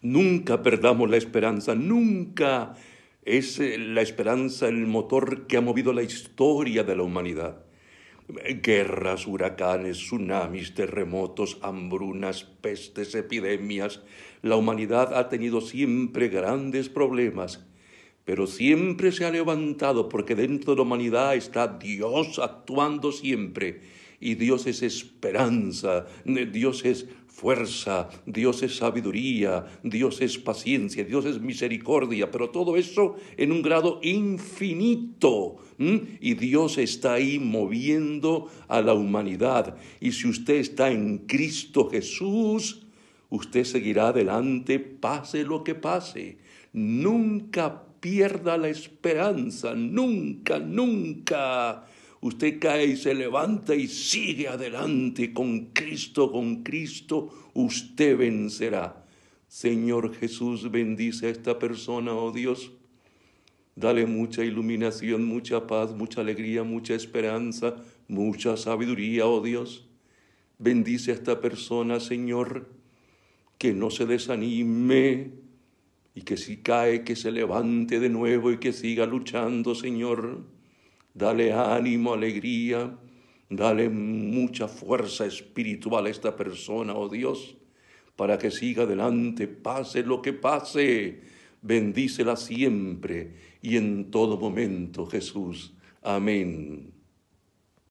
Nunca perdamos la esperanza, nunca es eh, la esperanza el motor que ha movido la historia de la humanidad. Guerras, huracanes, tsunamis, terremotos, hambrunas, pestes, epidemias. La humanidad ha tenido siempre grandes problemas, pero siempre se ha levantado porque dentro de la humanidad está Dios actuando siempre y Dios es esperanza, Dios es fuerza, Dios es sabiduría, Dios es paciencia, Dios es misericordia, pero todo eso en un grado infinito. Y Dios está ahí moviendo a la humanidad. Y si usted está en Cristo Jesús, usted seguirá adelante, pase lo que pase. Nunca pierda la esperanza, nunca, nunca usted cae y se levanta y sigue adelante con Cristo, con Cristo, usted vencerá. Señor Jesús, bendice a esta persona, oh Dios. Dale mucha iluminación, mucha paz, mucha alegría, mucha esperanza, mucha sabiduría, oh Dios. Bendice a esta persona, Señor, que no se desanime y que si cae, que se levante de nuevo y que siga luchando, Señor. Dale ánimo, alegría, dale mucha fuerza espiritual a esta persona, oh Dios, para que siga adelante, pase lo que pase. Bendícela siempre y en todo momento, Jesús. Amén.